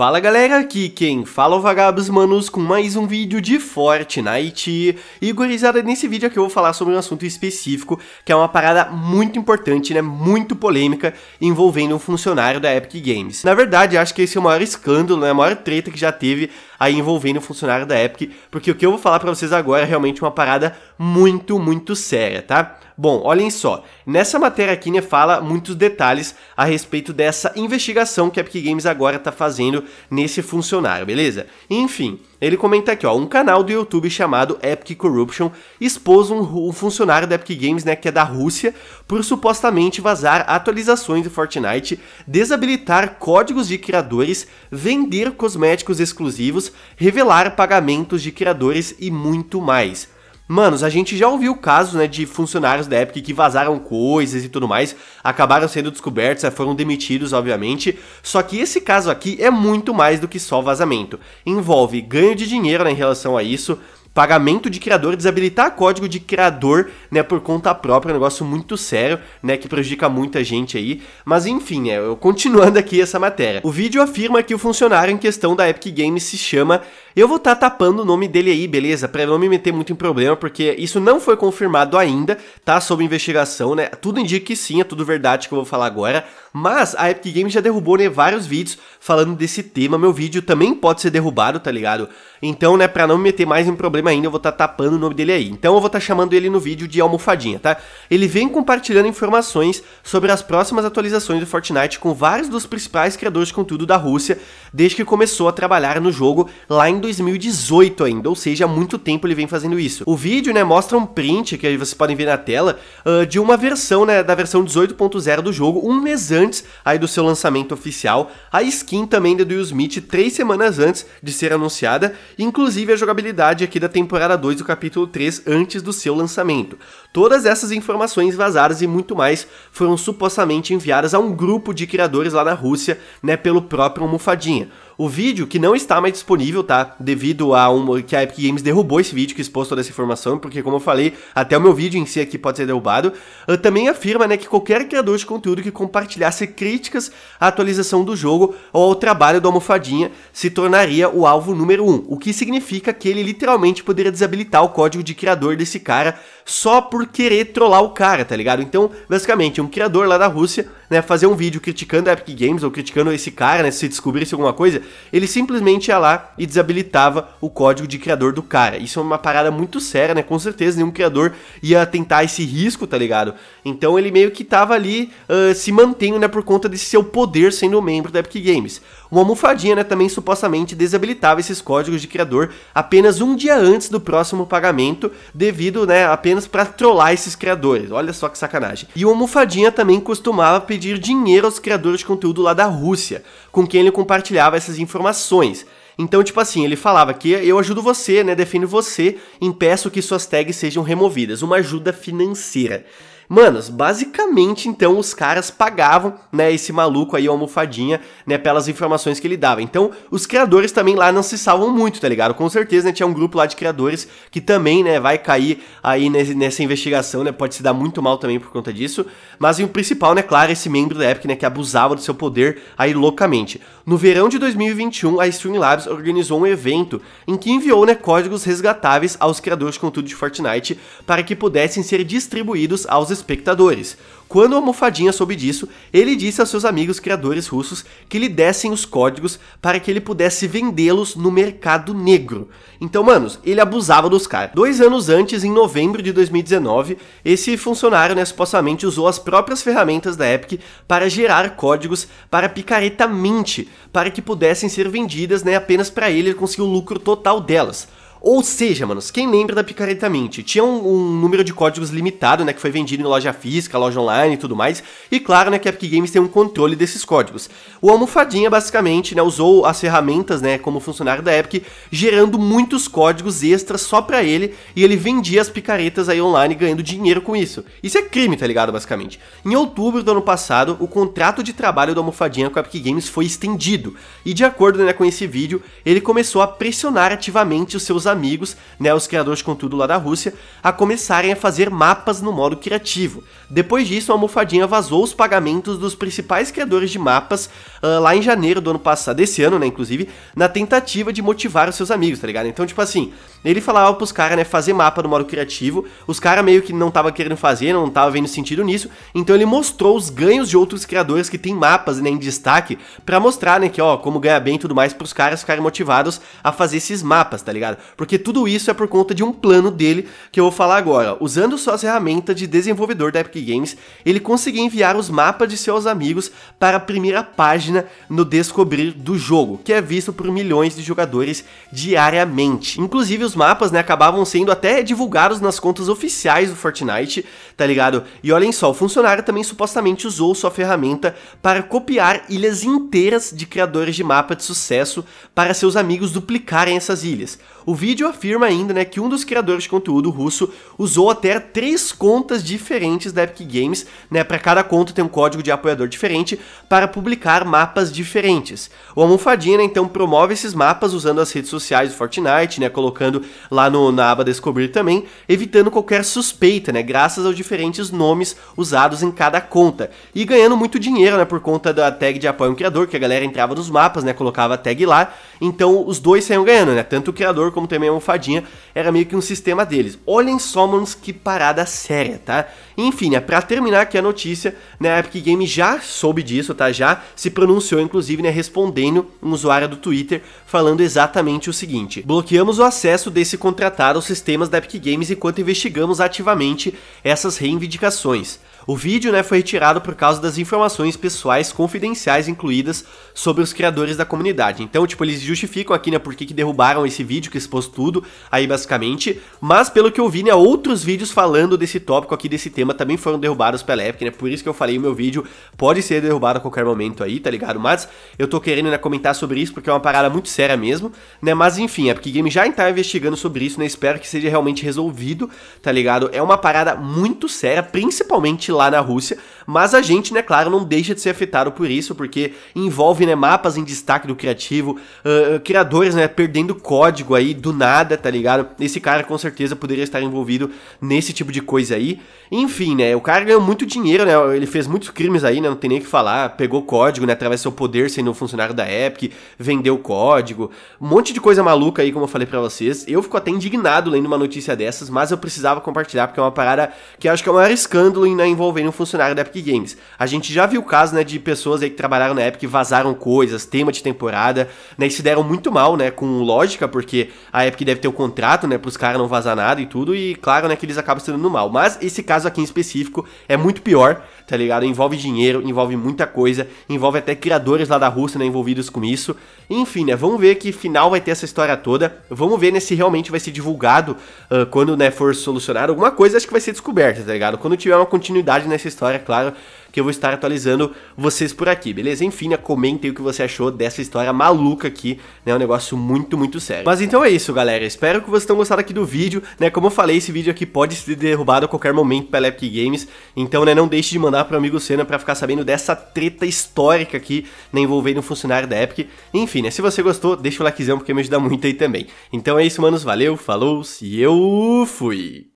Fala galera, aqui quem fala é o Vagabos Manos com mais um vídeo de Fortnite E gurizada, nesse vídeo aqui eu vou falar sobre um assunto específico Que é uma parada muito importante, né, muito polêmica Envolvendo um funcionário da Epic Games Na verdade, acho que esse é o maior escândalo, né, a maior treta que já teve Aí envolvendo um funcionário da Epic Porque o que eu vou falar pra vocês agora é realmente uma parada muito, muito séria, tá? Bom, olhem só, nessa matéria aqui né, fala muitos detalhes a respeito dessa investigação que a Epic Games agora está fazendo nesse funcionário, beleza? Enfim, ele comenta aqui, ó, um canal do YouTube chamado Epic Corruption expôs um, um funcionário da Epic Games, né, que é da Rússia, por supostamente vazar atualizações do Fortnite, desabilitar códigos de criadores, vender cosméticos exclusivos, revelar pagamentos de criadores e muito mais. Manos, a gente já ouviu casos, né, de funcionários da Epic que vazaram coisas e tudo mais, acabaram sendo descobertos, é, foram demitidos, obviamente. Só que esse caso aqui é muito mais do que só vazamento. Envolve ganho de dinheiro né, em relação a isso, pagamento de criador, desabilitar código de criador, né, por conta própria, é um negócio muito sério, né, que prejudica muita gente aí. Mas enfim, né, continuando aqui essa matéria. O vídeo afirma que o funcionário em questão da Epic Games se chama eu vou estar tá tapando o nome dele aí, beleza? Para não me meter muito em problema, porque isso não foi confirmado ainda, tá sob investigação, né? Tudo indica que sim, é tudo verdade que eu vou falar agora, mas a Epic Games já derrubou né, vários vídeos falando desse tema. Meu vídeo também pode ser derrubado, tá ligado? Então, né, para não me meter mais em problema ainda, eu vou estar tá tapando o nome dele aí. Então, eu vou estar tá chamando ele no vídeo de almofadinha, tá? Ele vem compartilhando informações sobre as próximas atualizações do Fortnite com vários dos principais criadores de conteúdo da Rússia desde que começou a trabalhar no jogo lá em 2018 ainda, ou seja, há muito tempo ele vem fazendo isso. O vídeo, né, mostra um print que vocês podem ver na tela uh, de uma versão, né, da versão 18.0 do jogo, um mês antes aí do seu lançamento oficial, a skin também do Will Smith três semanas antes de ser anunciada, inclusive a jogabilidade aqui da temporada 2 do capítulo 3 antes do seu lançamento. Todas essas informações vazadas e muito mais foram supostamente enviadas a um grupo de criadores lá na Rússia, né, pelo próprio Almofadinha. O vídeo, que não está mais disponível, tá? Devido a um, que a Epic Games derrubou esse vídeo que expôs toda essa informação, porque como eu falei, até o meu vídeo em si aqui pode ser derrubado, uh, também afirma, né, que qualquer criador de conteúdo que compartilhasse críticas à atualização do jogo ou ao trabalho do Almofadinha se tornaria o alvo número 1, um, o que significa que ele literalmente poderia desabilitar o código de criador desse cara só por querer trollar o cara, tá ligado? Então, basicamente, um criador lá da Rússia né, fazer um vídeo criticando a Epic Games ou criticando esse cara, né, se descobrisse alguma coisa, ele simplesmente ia lá e desabilitava o código de criador do cara. Isso é uma parada muito séria, né? Com certeza nenhum criador ia tentar esse risco, tá ligado? Então ele meio que tava ali uh, se mantendo, né, por conta desse seu poder sendo membro da Epic Games. Uma almofadinha, né, também supostamente desabilitava esses códigos de criador apenas um dia antes do próximo pagamento, devido, né, apenas para trollar esses criadores. Olha só que sacanagem. E uma almofadinha também costumava pedir pedir dinheiro aos criadores de conteúdo lá da Rússia, com quem ele compartilhava essas informações. Então, tipo assim, ele falava que eu ajudo você, né? Defendo você, impeço que suas tags sejam removidas. Uma ajuda financeira. Manos, basicamente então os caras pagavam, né, esse maluco aí, almofadinha, né, pelas informações que ele dava. Então, os criadores também lá não se salvam muito, tá ligado? Com certeza, né, tinha um grupo lá de criadores que também, né, vai cair aí nessa investigação, né, pode se dar muito mal também por conta disso. Mas o principal, né, claro, esse membro da Epic, né, que abusava do seu poder aí loucamente. No verão de 2021, a Streamlabs organizou um evento em que enviou, né, códigos resgatáveis aos criadores de conteúdo de Fortnite para que pudessem ser distribuídos aos espectadores. Quando a Almofadinha soube disso, ele disse aos seus amigos criadores russos que lhe dessem os códigos para que ele pudesse vendê-los no mercado negro. Então, manos, ele abusava dos caras. Dois anos antes, em novembro de 2019, esse funcionário né, supostamente usou as próprias ferramentas da Epic para gerar códigos para picareta Mint, para que pudessem ser vendidas né, apenas para ele, ele conseguiu o lucro total delas. Ou seja, manos, quem lembra da Picareta Mint? Tinha um, um, número de códigos limitado, né, que foi vendido em loja física, loja online e tudo mais, e claro, né, que a Epic Games tem um controle desses códigos. O Almofadinha, basicamente, né, usou as ferramentas, né, como funcionário da Epic, gerando muitos códigos extras só pra ele, e ele vendia as picaretas aí online ganhando dinheiro com isso. Isso é crime, tá ligado, basicamente. Em outubro do ano passado, o contrato de trabalho do Almofadinha com a Epic Games foi estendido, e de acordo, né, com esse vídeo, ele começou a pressionar ativamente os seus amigos, né, os criadores de conteúdo lá da Rússia, a começarem a fazer mapas no modo criativo. Depois disso, a almofadinha vazou os pagamentos dos principais criadores de mapas uh, lá em janeiro do ano passado, desse ano, né, inclusive, na tentativa de motivar os seus amigos, tá ligado? Então, tipo assim, ele falava pros caras, né, fazer mapa no modo criativo. Os caras meio que não tava querendo fazer, não tava vendo sentido nisso. Então ele mostrou os ganhos de outros criadores que tem mapas, né, em destaque, para mostrar, né, que ó, como ganhar bem e tudo mais pros caras ficarem motivados a fazer esses mapas, tá ligado? Porque tudo isso é por conta de um plano dele que eu vou falar agora. Usando suas ferramentas de desenvolvedor da Epic Games, ele conseguia enviar os mapas de seus amigos para a primeira página no descobrir do jogo, que é visto por milhões de jogadores diariamente. Inclusive, os mapas, né, acabavam sendo até divulgados nas contas oficiais do Fortnite, tá ligado? E olhem só, o funcionário também supostamente usou sua ferramenta para copiar ilhas inteiras de criadores de mapa de sucesso para seus amigos duplicarem essas ilhas. O vídeo afirma ainda, né, que um dos criadores de conteúdo russo usou até três contas diferentes da Epic Games, né, para cada conta tem um código de apoiador diferente para publicar mapas diferentes. O Almofadinha, né, então promove esses mapas usando as redes sociais do Fortnite, né, colocando lá no, na aba Descobrir também, evitando qualquer suspeita, né? Graças aos diferentes nomes usados em cada conta. E ganhando muito dinheiro, né? Por conta da tag de apoio ao criador, que a galera entrava nos mapas, né? Colocava a tag lá. Então os dois saíam ganhando, né? Tanto o criador como também a almofadinha. Era meio que um sistema deles. Olhem só, manos, que parada séria, tá? Enfim, né? Pra terminar aqui a notícia, né? A Epic Game já soube disso, tá? Já se pronunciou, inclusive, né? Respondendo um usuário do Twitter falando exatamente o seguinte: bloqueamos o acesso de se contratar os sistemas da Epic Games enquanto investigamos ativamente essas reivindicações. O vídeo né, foi retirado por causa das informações pessoais confidenciais incluídas sobre os criadores da comunidade. Então, tipo, eles justificam aqui, né, por que derrubaram esse vídeo que expôs tudo aí basicamente, mas pelo que eu vi, né, outros vídeos falando desse tópico aqui, desse tema, também foram derrubados pela Epic, né, por isso que eu falei, o meu vídeo pode ser derrubado a qualquer momento aí, tá ligado? Mas eu tô querendo, né, comentar sobre isso porque é uma parada muito séria mesmo, né, mas enfim, a Epic Games já está investigando sobre isso, né, espero que seja realmente resolvido, tá ligado? É uma parada muito séria, principalmente lá lá na Rússia, mas a gente, né, claro, não deixa de ser afetado por isso, porque envolve, né, mapas em destaque do criativo, uh, criadores, né, perdendo código aí do nada, tá ligado? Esse cara com certeza poderia estar envolvido nesse tipo de coisa aí. Enfim, né, o cara ganhou muito dinheiro, né, ele fez muitos crimes aí, né, não tem nem o que falar, pegou código, né, através do seu poder sendo um funcionário da Epic, vendeu código, um monte de coisa maluca aí, como eu falei para vocês. Eu fico até indignado lendo uma notícia dessas, mas eu precisava compartilhar porque é uma parada que acho que é o maior escândalo né, envolvendo um funcionário da Epic Games. A gente já viu casos, né, de pessoas aí que trabalharam na Epic vazaram coisas, tema de temporada, né, e se deram muito mal, né, com lógica, porque a Epic deve ter o um contrato, né, pros caras não vazar nada e tudo, e claro, né, que eles acabam se dando mal. Mas esse caso aqui em específico é muito pior, tá ligado? Envolve dinheiro, envolve muita coisa, envolve até criadores lá da Rússia né, envolvidos com isso. Enfim, né? Vamos ver que final vai ter essa história toda. Vamos ver né, se realmente vai ser divulgado uh, quando né, for solucionado. Alguma coisa acho que vai ser descoberta, tá ligado? Quando tiver uma continuidade nessa história, claro que eu vou estar atualizando vocês por aqui, beleza? Enfim, né, comentem o que você achou dessa história maluca aqui, né? Um negócio muito, muito sério. Mas então é isso, galera. Espero que vocês tenham gostado aqui do vídeo, né? Como eu falei, esse vídeo aqui pode ser derrubado a qualquer momento pela Epic Games, então, né, não deixe de mandar pro amigo Senna para ficar sabendo dessa treta histórica aqui, né, envolvendo um funcionário da Epic. Enfim, né, se você gostou, deixa o likezão porque me ajuda muito aí também. Então é isso, manos, valeu, falou e eu fui!